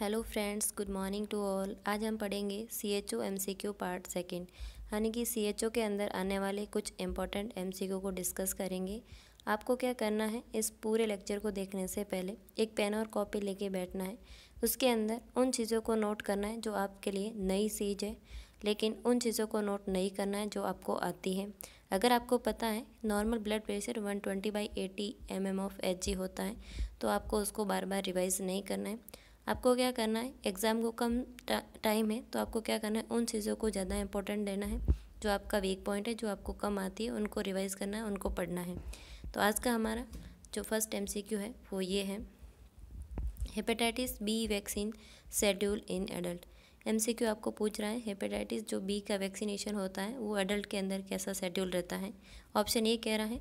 hello friends good morning to all आज हम पढ़ेंगे C H O M C Q part second यानी कि सी एच ओ के अंदर आने वाले कुछ इम्पोर्टेंट एम सी क्यू को डिस्कस करेंगे आपको क्या करना है इस पूरे लेक्चर को देखने से पहले एक पेन और कॉपी लेके बैठना है उसके अंदर उन चीज़ों को नोट करना है जो आपके लिए नई चीज़ है लेकिन उन चीज़ों को नोट नहीं करना है जो आपको आती है अगर आपको पता है normal blood pressure 120 twenty by eighty M M of H G होता है तो आपको उसको बार बार रिवाइज़ नहीं करना है आपको क्या करना है एग्ज़ाम को कम टा, टाइम है तो आपको क्या करना है उन चीज़ों को ज़्यादा इंपॉर्टेंट देना है जो आपका वीक पॉइंट है जो आपको कम आती है उनको रिवाइज़ करना है उनको पढ़ना है तो आज का हमारा जो फर्स्ट एम है वो ये है hepatitis B vaccine schedule in adult M C Q आपको पूछ रहा है हेपेटाइटिस जो बी का वैक्सीनेशन होता है वो एडल्ट के अंदर कैसा शेड्यूल रहता है ऑप्शन ए कह रहा है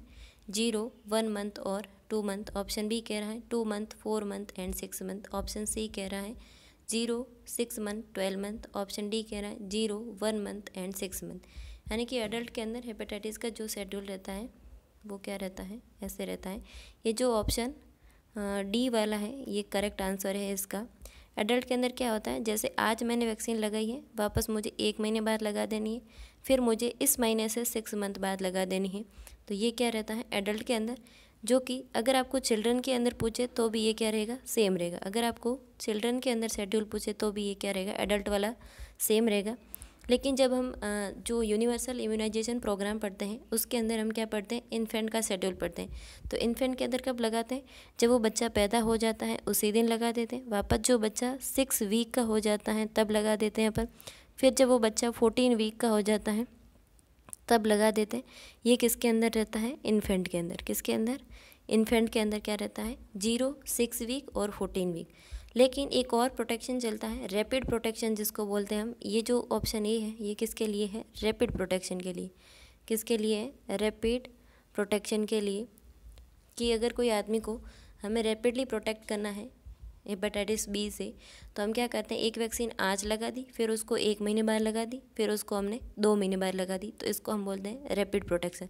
जीरो वन मंथ और टू मंथ ऑप्शन बी कह रहा है two month four month and six month option C कह रहा है zero six month twelve month option D कह रहा है zero one month and six month यानी कि एडल्ट के अंदर हेपेटाइटिस का जो शेड्यूल रहता है वो क्या रहता है ऐसे रहता है ये जो ऑप्शन डी वाला है ये करेक्ट आंसर है इसका एडल्ट के अंदर क्या होता है जैसे आज मैंने वैक्सीन लगाई है वापस मुझे एक महीने बाद लगा देनी है फिर मुझे इस महीने से सिक्स मंथ बाद लगा देनी है तो ये क्या रहता है एडल्ट के अंदर जो कि अगर आपको चिल्ड्रन के अंदर पूछे तो भी ये क्या रहेगा सेम रहेगा अगर आपको चिल्ड्रन के अंदर शेड्यूल पूछे तो भी ये क्या रहेगा एडल्ट वाला सेम रहेगा लेकिन जब हम जो यूनिवर्सल इम्यूनाइजेशन प्रोग्राम पढ़ते हैं उसके अंदर हम क्या पढ़ते हैं इन्फेंट का शेड्यूल पढ़ते हैं तो इन्फेंट के अंदर कब लगाते हैं जब वो बच्चा पैदा हो जाता है उसी दिन लगा देते हैं वापस जो बच्चा सिक्स वीक का हो जाता है तब लगा देते हैं अपन फिर जब वो बच्चा फोर्टीन वीक का हो जाता है तब लगा देते हैं ये किसके अंदर रहता है इन्फेंट के अंदर किसके अंदर इन्फेंट के अंदर क्या रहता है जीरो सिक्स वीक और फोर्टीन वीक लेकिन एक और प्रोटेक्शन चलता है रैपिड प्रोटेक्शन जिसको बोलते हैं हम ये जो ऑप्शन ए है ये किसके लिए है रैपिड प्रोटेक्शन के लिए किसके लिए है रैपिड प्रोटेक्शन के लिए कि अगर कोई आदमी को हमें रैपिडली प्रोटेक्ट करना है हेपेटाइटिस बी से तो हम क्या करते हैं एक वैक्सीन आज लगा दी फिर उसको एक महीने बाद लगा दी फिर उसको हमने दो महीने बाद लगा दी तो इसको हम बोलते हैं रैपिड प्रोटेक्शन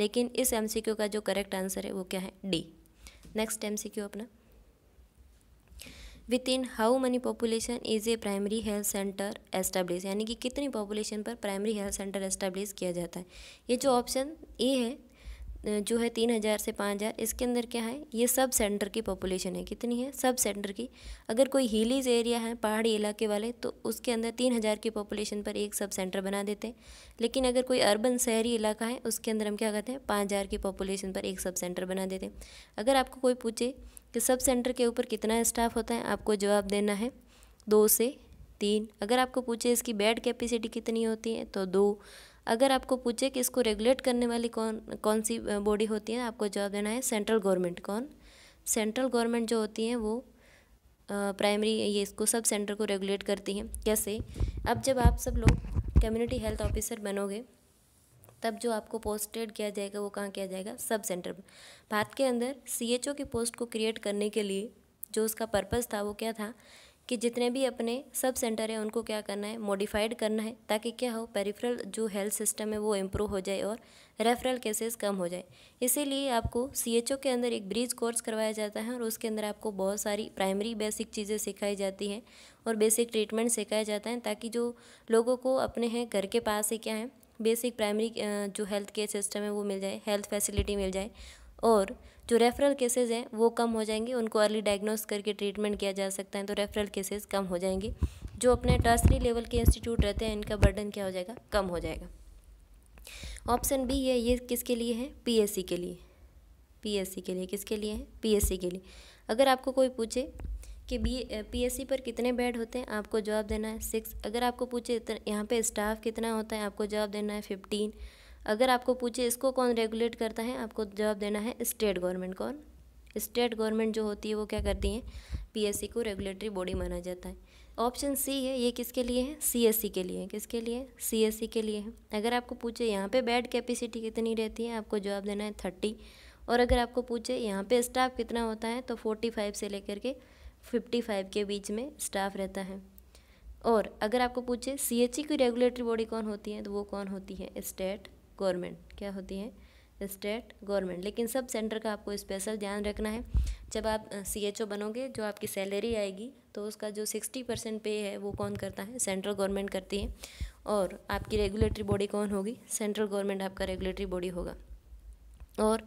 लेकिन इस एम का जो करेक्ट आंसर है वो क्या है डी नेक्स्ट एम अपना within how many population is a primary health center establish यानी कि कितनी पॉपुलेशन पर प्राइमरी हेल्थ सेंटर एस्टैब्लिश किया जाता है ये जो ऑप्शन ए है जो है तीन हज़ार से पाँच हज़ार इसके अंदर क्या है ये सब सेंटर की पॉपुलेशन है कितनी है सब सेंटर की अगर कोई हिलीज एरिया है पहाड़ी इलाके वाले तो उसके अंदर तीन हज़ार की पॉपुलेशन पर एक सब सेंटर बना देते हैं लेकिन अगर कोई अर्बन शहरी इलाका है उसके अंदर हम क्या कहते हैं पाँच हज़ार की पॉपुलेशन पर एक सब सेंटर बना देते हैं अगर आपको कोई पूछे कि सब सेंटर के ऊपर कितना स्टाफ होता है आपको जवाब देना है दो से तीन अगर आपको पूछे इसकी बेड कैपेसिटी कितनी होती है तो दो अगर आपको पूछे कि इसको रेगुलेट करने वाली कौन कौन सी बॉडी होती है आपको जवाब देना है सेंट्रल गवर्नमेंट कौन सेंट्रल गवर्नमेंट जो होती है वो प्राइमरी ये इसको सब सेंटर को रेगुलेट करती हैं कैसे अब जब आप सब लोग कम्युनिटी हेल्थ ऑफिसर बनोगे तब जो आपको पोस्टेड किया जाएगा वो कहाँ किया जाएगा सब सेंटर भारत के अंदर सीएचओ की पोस्ट को क्रिएट करने के लिए जो उसका पर्पज़ था वो क्या था कि जितने भी अपने सब सेंटर हैं उनको क्या करना है मॉडिफाइड करना है ताकि क्या हो पेरिफेरल जो हेल्थ सिस्टम है वो इम्प्रूव हो जाए और रेफरल केसेस कम हो जाए इसीलिए आपको ओ के अंदर एक ब्रिज कोर्स करवाया जाता है और उसके अंदर आपको बहुत सारी प्राइमरी बेसिक चीज़ें सिखाई जाती हैं और बेसिक ट्रीटमेंट सिखाया जाता है ताकि जो लोगों को अपने हैं घर के पास ही क्या है बेसिक प्राइमरी जो हेल्थ केयर सिस्टम है वो मिल जाए हेल्थ फैसिलिटी मिल जाए और जो रेफरल केसेज हैं वो कम हो जाएंगे उनको अर्ली डायग्नोस करके ट्रीटमेंट किया जा सकता है तो रेफरल केसेज कम हो जाएंगे जो अपने टर्सरी लेवल के इंस्टीट्यूट रहते हैं इनका बर्डन क्या हो जाएगा कम हो जाएगा ऑप्शन बी है ये किसके लिए है पीएससी के लिए पीएससी के लिए किसके लिए है पीएससी के लिए अगर आपको कोई पूछे कि बी पीएससी पर कितने बेड होते हैं आपको जवाब देना है सिक्स अगर आपको पूछे यहाँ पे स्टाफ कितना होता है आपको जवाब देना है फिफ्टीन अगर आपको पूछे इसको कौन रेगुलेट करता है आपको जवाब देना है स्टेट गवर्नमेंट कौन स्टेट गवर्नमेंट जो होती है वो क्या करती है पीएससी को रेगुलेटरी बॉडी माना जाता है ऑप्शन सी है ये किसके लिए है सीएससी के लिए किसके लिए सीएससी के लिए है अगर आपको पूछे यहाँ पे बेड कैपेसिटी कितनी रहती है आपको जवाब देना है थर्टी और अगर आपको पूछे यहाँ पे स्टाफ कितना होता है तो फोर्टी फाइव से लेकर के फिफ्टी फाइव के बीच में स्टाफ रहता है और अगर आपको पूछे सी e की रेगुलेटरी बॉडी कौन होती है तो वो कौन होती है स्टेट गवर्नमेंट क्या होती है स्टेट गवर्नमेंट लेकिन सब सेंटर का आपको स्पेशल ध्यान रखना है जब आप सी एच ओ बनोगे जो आपकी सैलरी आएगी तो उसका जो सिक्सटी परसेंट पे है वो कौन करता है सेंट्रल गवर्नमेंट करती है और आपकी रेगुलेटरी बॉडी कौन होगी सेंट्रल गवर्नमेंट आपका रेगुलेटरी बॉडी होगा और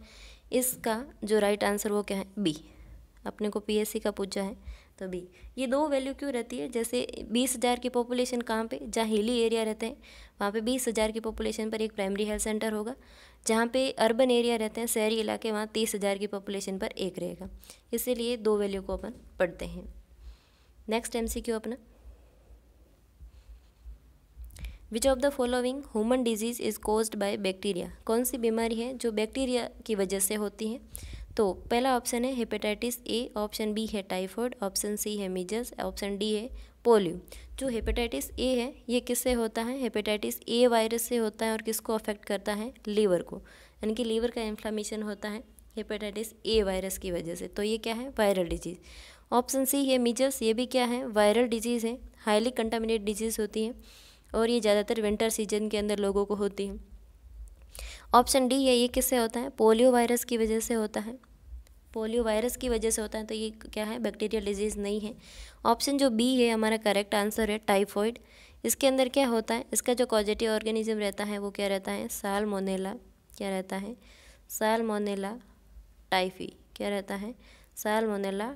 इसका जो राइट आंसर वो क्या है बी अपने को सी का पूछा है तो बी ये दो वैल्यू क्यों रहती है जैसे बीस हज़ार की पॉपुलेशन कहाँ पे जहाँ हिली एरिया रहते हैं वहाँ पे बीस हज़ार की पॉपुलेशन पर एक प्राइमरी हेल्थ सेंटर होगा जहाँ पे अर्बन एरिया रहते हैं शहरी इलाके वहाँ तीस हज़ार की पॉपुलेशन पर एक रहेगा इसीलिए दो वैल्यू को अपन पढ़ते हैं नेक्स्ट एम अपना which of the following human disease is caused by bacteria कौन सी बीमारी है जो बैक्टीरिया की वजह से होती है तो पहला ऑप्शन है हेपेटाइटिस ए ऑप्शन बी है टाइफॉइड ऑप्शन सी है मिजस ऑप्शन डी है पोलियो जो हेपेटाइटिस ए है ये किससे होता है हेपेटाइटिस ए वायरस से होता है और किसको अफेक्ट करता है लीवर को यानी कि लीवर का इन्फ्लामेशन होता है हेपेटाइटिस ए वायरस की वजह से तो ये क्या है वायरल डिजीज़ ऑप्शन सी है मिजस ये भी क्या है वायरल डिजीज़ है हाईली कंटामिनेट डिजीज़ होती है और ये ज़्यादातर विंटर सीजन के अंदर लोगों को होती है ऑप्शन डी है ये किससे होता है पोलियो वायरस की वजह से होता है पोलियो वायरस की वजह से होता है तो ये क्या है बैक्टीरियल डिजीज़ नहीं है ऑप्शन जो बी है हमारा करेक्ट आंसर है टाइफॉइड इसके अंदर क्या होता है इसका जो पॉजिटिव ऑर्गेनिज्म रहता है वो क्या रहता है साल मोनेला क्या रहता है साल मोनेला टाइफी क्या रहता है साल मोनेला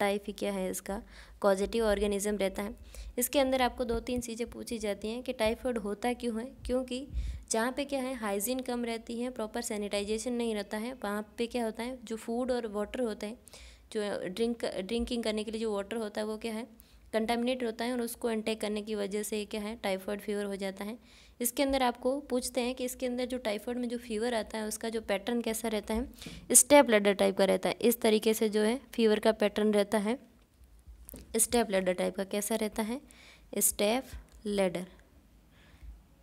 टाइफी क्या है इसका पॉजिटिव ऑर्गेनिज्म रहता है इसके अंदर आपको दो तीन चीज़ें पूछी जाती हैं कि टाइफॉइड होता क्यों है क्योंकि जहाँ पे क्या है हाइजीन कम रहती है प्रॉपर सैनिटाइजेशन नहीं रहता है वहाँ पे क्या होता है जो फूड और वाटर होता है जो ड्रिंक ड्रिंकिंग करने के लिए जो वाटर होता है वो क्या है कंटेमिनेट होता है और उसको एंटेक करने की वजह से क्या है टाइफॉइड फीवर हो जाता है इसके अंदर आपको पूछते हैं कि इसके अंदर जो टाइफॉइड में जो फीवर आता है उसका जो पैटर्न कैसा रहता है स्टेप लेडर टाइप का रहता है इस तरीके से जो है फीवर का पैटर्न रहता है स्टेप लेडर टाइप का कैसा रहता है स्टेप लेडर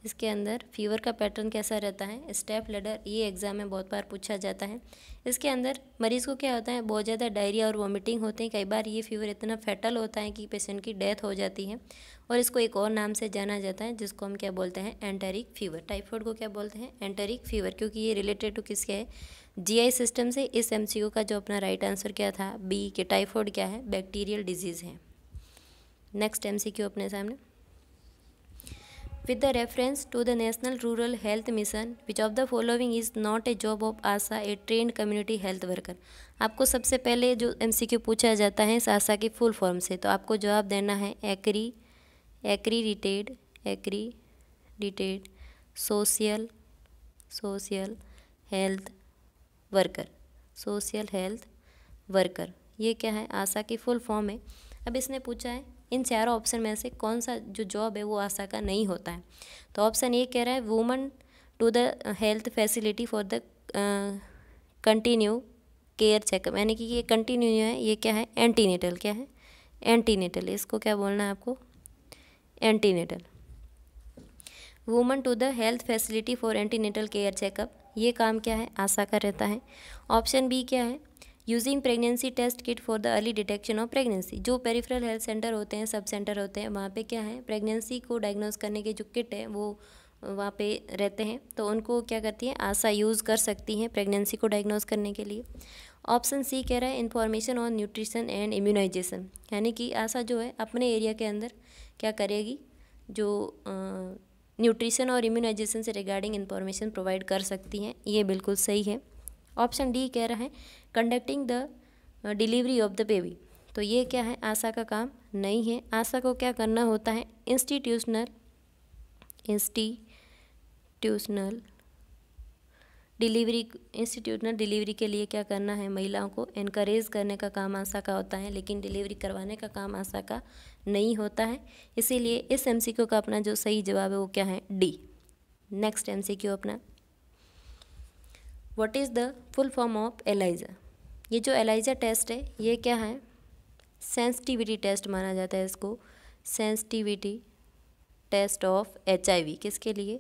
इसके अंदर फीवर का पैटर्न कैसा रहता है स्टेप लेडर ये एग्ज़ाम में बहुत बार पूछा जाता है इसके अंदर मरीज़ को क्या होता है बहुत ज़्यादा डायरिया और वॉमिटिंग होते हैं कई बार ये फीवर इतना फैटल होता है कि पेशेंट की डेथ हो जाती है और इसको एक और नाम से जाना जाता है जिसको हम क्या बोलते हैं एंटेरिक फीवर टाइफॉइड को क्या बोलते हैं एंटेरिक फीवर क्योंकि ये रिलेटेड टू किसके है जीआई सिस्टम से इस एमसीक्यू का जो अपना राइट आंसर क्या था बी के टाइफॉइड क्या है बैक्टीरियल डिजीज़ है नेक्स्ट एमसीक्यू अपने सामने with the reference to the national rural health mission which of the following is not a job of ASHA a trained community health worker आपको सबसे पहले जो क्यू पूछा जाता है आशा के फुल फॉर्म से तो आपको जवाब देना है एक्री accredited accredited social social health worker social health worker ये क्या है आशा की फुल फॉर्म है अब इसने पूछा है इन चारों ऑप्शन में से कौन सा जो जॉब है वो आशा का नहीं होता है तो ऑप्शन ये कह रहा है woman to the health facility for the continue care checkup यानी कि ये कंटिन्यू है ये क्या है एंटीनेटल क्या है एंटीनेटल इसको क्या बोलना है आपको antenatal woman to the health facility for antenatal care checkup ये काम क्या है आशा का रहता है ऑप्शन बी क्या है using pregnancy test kit for the early detection of pregnancy जो पेरिफेरल हेल्थ सेंटर होते हैं सब सेंटर होते हैं वहाँ पे क्या है प्रेगनेंसी को डायग्नोज करने के जो किट है वो वहाँ पे रहते हैं तो उनको क्या करती है आशा यूज़ कर सकती हैं प्रेगनेंसी को डायग्नोज करने के लिए ऑप्शन सी कह रहा है information on nutrition and immunisation यानी कि आशा जो है अपने एरिया के अंदर क्या करेगी जो न्यूट्रिशन और इम्यूनाइजेशन से रिगार्डिंग इन्फॉर्मेशन प्रोवाइड कर सकती हैं ये बिल्कुल सही है ऑप्शन डी कह रहा है conducting the delivery of the baby तो ये क्या है आशा का काम नहीं है आशा को क्या करना होता है इंस्टीट्यूशनल इंस्टीट्यूशनल डिलीवरी इंस्टीट्यूट ने डिलीवरी के लिए क्या करना है महिलाओं को इनक्रेज करने का काम आशा का होता है लेकिन डिलीवरी करवाने का काम आशा का नहीं होता है इसीलिए इस एम का अपना जो सही जवाब है वो क्या है डी नेक्स्ट एम अपना what is the full form of ELISA ये जो एलाइजा टेस्ट है ये क्या है सेंसिटिविटी टेस्ट माना जाता है इसको सेंसिटिविटी टेस्ट ऑफ एच किसके लिए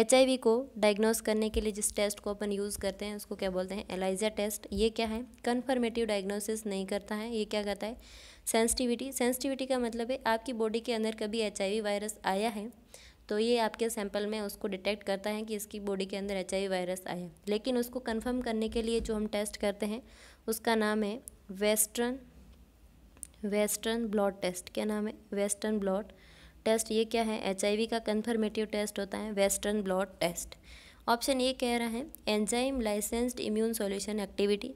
एच को डायग्नोस करने के लिए जिस टेस्ट को अपन यूज़ करते हैं उसको क्या बोलते हैं एलाइजा टेस्ट ये क्या है कन्फर्मेटिव डायग्नोसिस नहीं करता है ये क्या करता है सेंसिटिविटी सेंसिटिविटी का मतलब है आपकी बॉडी के अंदर कभी एच वायरस आया है तो ये आपके सैंपल में उसको डिटेक्ट करता है कि इसकी बॉडी के अंदर एच वायरस आया है लेकिन उसको कन्फर्म करने के लिए जो हम टेस्ट करते हैं उसका नाम है वेस्टर्न वेस्टर्न ब्लॉड टेस्ट क्या नाम है वेस्टर्न ब्लॉड टेस्ट ये क्या है एच का कन्फर्मेटिव टेस्ट होता है western blot test option A कह रहा है enzyme licensed immune solution activity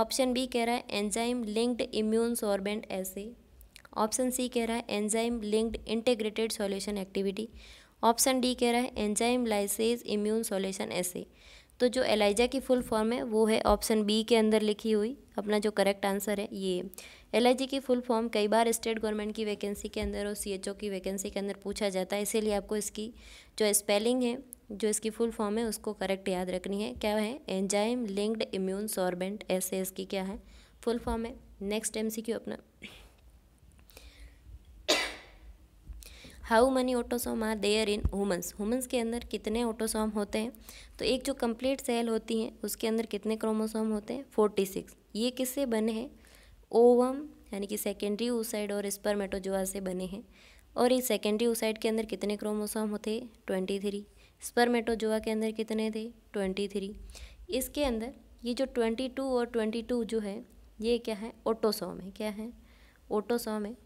option B कह रहा है enzyme linked immune sorbent assay option C कह रहा है enzyme linked integrated solution activity option D कह रहा है एंजाइम लाइसेज इम्यून सॉल्यूशन ऐसे तो जो एलाइजा की फुल फॉर्म है वो है ऑप्शन बी के अंदर लिखी हुई अपना जो करेक्ट आंसर है ये एल की फुल फॉर्म कई बार स्टेट गवर्नमेंट की वैकेंसी के अंदर और सी की वैकेंसी के अंदर पूछा जाता है इसीलिए आपको इसकी जो स्पेलिंग है जो इसकी फुल फॉर्म है उसको करेक्ट याद रखनी है क्या है एंजाइम लिंक्ड इम्यून सॉर्बेंट ऐसे इसकी क्या है फुल फॉर्म है नेक्स्ट एम अपना how many autosome are there in humans humans के अंदर कितने ऑटोसोम होते हैं तो एक जो कंप्लीट सेल होती है उसके अंदर कितने क्रोमोसोम होते हैं फोर्टी सिक्स ये किससे बने हैं ओवम यानी कि सेकेंडरी ओसाइड और स्पर्मेटोजोआ से बने हैं और इस सेकेंडरी ओसाइड के अंदर कितने क्रोमोसोम होते ट्वेंटी थ्री स्पर्मेटोजोआ के अंदर कितने थे ट्वेंटी थ्री इसके अंदर ये जो ट्वेंटी टू और ट्वेंटी टू जो है ये क्या है ओटोसोम है क्या है ओटोसोम है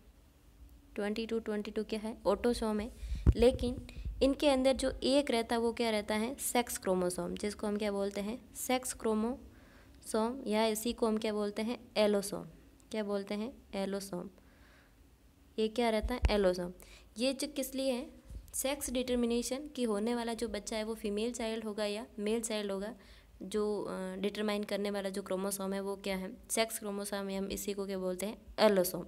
ट्वेंटी टू ट्वेंटी टू क्या है ओटोसोम है लेकिन इनके अंदर जो एक रहता है वो क्या रहता है सेक्स क्रोमोसोम जिसको हम क्या बोलते हैं सेक्स क्रोमोसोम या इसी को हम क्या बोलते हैं एलोसोम क्या बोलते हैं एलोसोम ये क्या रहता है एलोसोम ये जो किस लिए है सेक्स डिटर्मिनेशन कि होने वाला जो बच्चा है वो फीमेल चाइल्ड होगा या मेल चाइल्ड होगा जो डिटरमाइन करने वाला जो क्रोमोसोम है वो क्या है सेक्स क्रोमोसोम हम इसी को क्या बोलते हैं एलोसोम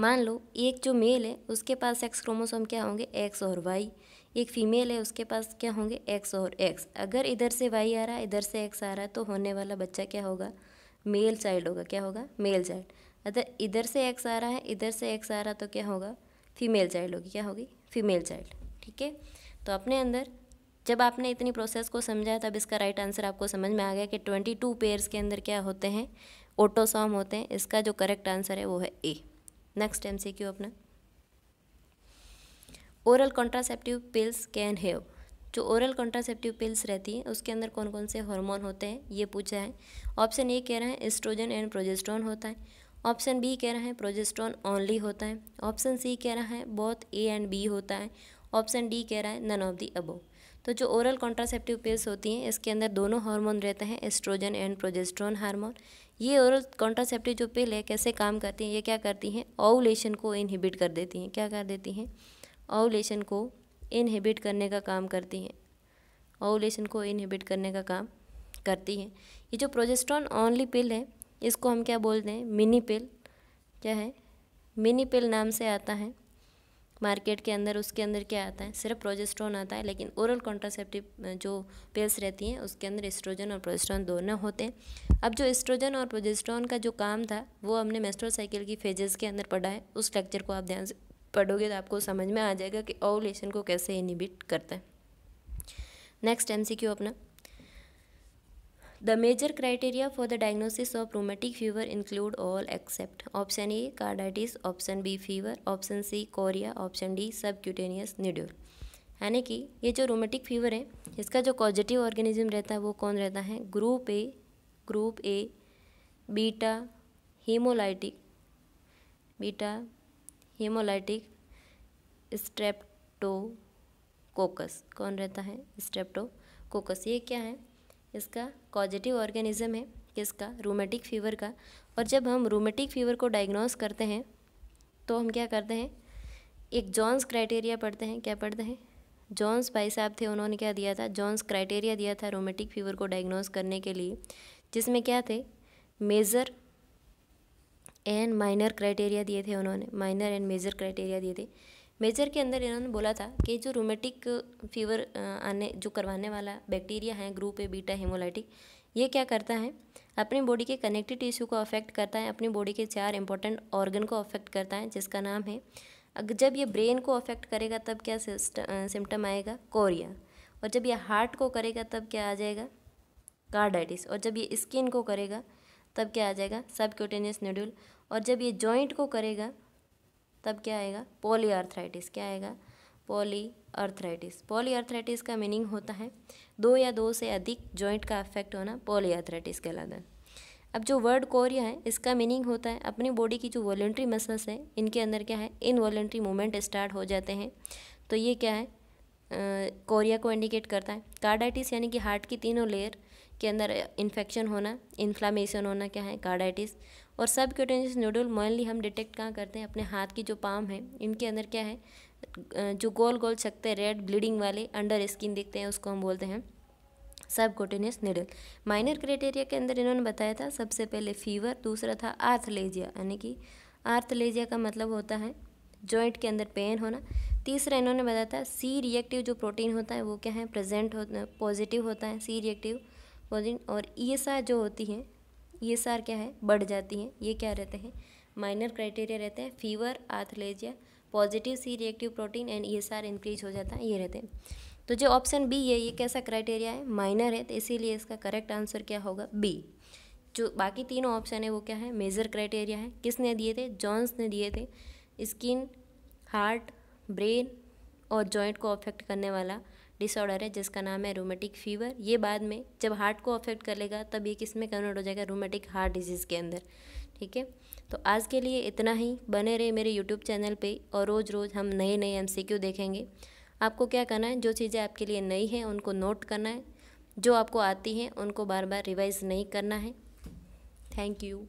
मान लो एक जो मेल है उसके पास सेक्स क्रोमोसोम क्या होंगे एक्स और वाई एक फीमेल है उसके पास क्या होंगे एक्स और एक्स अगर इधर से वाई आ रहा है इधर से एक्स आ रहा है तो होने वाला बच्चा क्या होगा मेल चाइल्ड होगा क्या होगा मेल चाइल्ड अतः इधर से एक्स आ रहा है इधर से एक्स आ रहा तो क्या होगा फीमेल चाइल्ड होगी क्या होगी फीमेल चाइल्ड ठीक है तो अपने अंदर जब आपने इतनी प्रोसेस को समझा तब इसका राइट आंसर आपको समझ में आ गया कि ट्वेंटी टू पेयर्स के अंदर क्या होते हैं ओटोसॉम होते हैं इसका जो करेक्ट आंसर है वो है A next M C Q अपना oral contraceptive pills can have जो ओरल कॉन्ट्रासेप्टिव पिल्स रहती हैं उसके अंदर कौन कौन से हार्मोन होते हैं ये पूछा है ऑप्शन ए कह रहा है एस्ट्रोजन एंड प्रोजेस्ट्रॉन होता है ऑप्शन बी कह रहा है प्रोजेस्ट्रॉन ओनली होता है ऑप्शन सी कह रहा है बोथ ए एंड बी होता है ऑप्शन डी कह रहा है नन ऑफ दी अबो तो जो ओरल कॉन्ट्रासेप्टिव पिल्स होती हैं इसके अंदर दोनों हार्मोन रहते हैं एस्ट्रोजन एंड प्रोजेस्ट्रॉन हार्मोन ये ओरल कॉन्ट्रासेप्टिव जो पिल है कैसे काम करती हैं ये क्या करती हैं ओवुलेशन को इनहिबिट कर देती हैं क्या कर देती हैं ओवुलेशन को इनहिबिट करने का काम करती हैं ओवलेशन को इनहिबिट करने का काम करती हैं ये जो प्रोजेस्ट्रॉन ओनली पिल है इसको हम क्या बोलते हैं मिनी पिल क्या है मिनी पिल नाम से आता है मार्केट के अंदर उसके अंदर क्या आता है सिर्फ प्रोजेस्ट्रॉन आता है लेकिन ओरल कॉन्ट्रासेप्टिव जो पिल्स रहती हैं उसके अंदर एस्ट्रोजन और प्रोजेस्ट्रॉन दोनों होते हैं अब जो एस्ट्रोजन और प्रोजेस्ट्रॉन का जो काम था वो हमने मेस्ट्रोल साइकिल की फेजेस के अंदर पढ़ा है उस लेक्चर को आप ध्यान से पढ़ोगे तो आपको समझ में आ जाएगा कि ओवलेशन को कैसे इनिबिट करता है नेक्स्ट एमसीक्यू अपना the major criteria for the diagnosis of rheumatic fever include all except option A carditis option B fever option C chorea option D subcutaneous nodule यानी कि ये जो रोमेटिक फीवर है इसका जो पॉजिटिव ऑर्गेनिज्म रहता है वो कौन रहता है group A group A beta haemolytic beta haemolytic streptococcus कौन रहता है स्ट्रेप्टोकोकस ये क्या है इसका पॉजिटिव ऑर्गेनिज्म है किसका रूमेटिक फीवर का और जब हम रूमेटिक फीवर को डायग्नोस करते हैं तो हम क्या करते हैं एक जॉन्स क्राइटेरिया पढ़ते हैं क्या पढ़ते हैं जॉन्स भाई साहब थे उन्होंने क्या दिया था जॉन्स क्राइटेरिया दिया था रोमेटिक फीवर को डायग्नोस करने के लिए जिसमें क्या थे मेज़र एंड माइनर क्राइटेरिया दिए थे उन्होंने माइनर एंड मेजर क्राइटेरिया दिए थे मेजर के अंदर इन्होंने बोला था कि जो रोमेटिक फीवर आने जो करवाने वाला बैक्टीरिया है ग्रुप ए बीटा हेमोलाइटिक ये क्या करता है अपनी बॉडी के कनेक्टिव टिश्यू को अफेक्ट करता है अपनी बॉडी के चार इंपॉर्टेंट ऑर्गन को अफेक्ट करता है जिसका नाम है अगर जब ये ब्रेन को अफेक्ट करेगा तब क्या सिम्टम आएगा कोरिया और जब ये हार्ट को करेगा तब क्या आ जाएगा कार्डाइटिस और जब ये स्किन को करेगा तब क्या आ जाएगा सब क्यूटेनियस नड्यूल और जब ये जॉइंट को करेगा तब क्या आएगा पोली आर्थराइटिस क्या आएगा पोली आर्थराइटिस पोली आर्थराइटिस का मीनिंग होता है दो या दो से अधिक जॉइंट का अफेक्ट होना पोली आर्थराइटिस कहलाता है अब जो वर्ड कोरिया है इसका मीनिंग होता है अपनी बॉडी की जो वॉलेंट्री मसल्स है इनके अंदर क्या है इनवॉलेंट्री मूवमेंट स्टार्ट हो जाते हैं तो ये क्या है कोरिया को इंडिकेट करता है कार्डाइटिस यानी कि हार्ट की तीनों लेयर के अंदर इन्फेक्शन होना इन्फ्लामेशन होना क्या है कार्डाइटिस और सब क्यूटेनियस नूडल मेनली हम डिटेक्ट कहाँ करते हैं अपने हाथ की जो पाम है इनके अंदर क्या है जो गोल गोल छकते हैं रेड ब्लीडिंग वाले अंडर स्किन दिखते हैं उसको हम बोलते हैं सब कोटेनियस निडल माइनर क्राइटेरिया के अंदर इन्होंने बताया था सबसे पहले फीवर दूसरा था आर्थलेजिया यानी कि आर्थलेजिया का मतलब होता है जॉइंट के अंदर पेन होना तीसरा इन्होंने बताया था सी रिएक्टिव जो प्रोटीन होता है वो क्या है प्रेजेंट है पॉजिटिव होता है सी रिएक्टिव कॉन्जेंट और ई e जो होती है ई e क्या है बढ़ जाती हैं ये क्या रहते हैं माइनर क्राइटेरिया रहते हैं fever arthralgia positive C reactive protein and E S R increase हो जाता है ये रहते हैं तो जो ऑप्शन बी है ये कैसा क्राइटेरिया है माइनर है तो इसीलिए इसका करेक्ट आंसर क्या होगा बी जो बाकी तीनों ऑप्शन है वो क्या है मेजर क्राइटेरिया है किसने दिए थे जॉन्स ने दिए थे स्किन हार्ट ब्रेन और जॉइंट को अफेक्ट करने वाला डिसऑर्डर है जिसका नाम है रोमेटिक फीवर ये बाद में जब हार्ट को अफेक्ट कर लेगा तब ये किस में कन्वर्ट हो जाएगा रोमेटिक हार्ट डिजीज़ के अंदर ठीक है तो आज के लिए इतना ही बने रहे मेरे यूट्यूब चैनल पर और रोज़ रोज़ हम नए नए क्यू देखेंगे आपको क्या करना है जो चीज़ें आपके लिए नई हैं उनको नोट करना है जो आपको आती हैं उनको बार बार रिवाइज़ नहीं करना है थैंक यू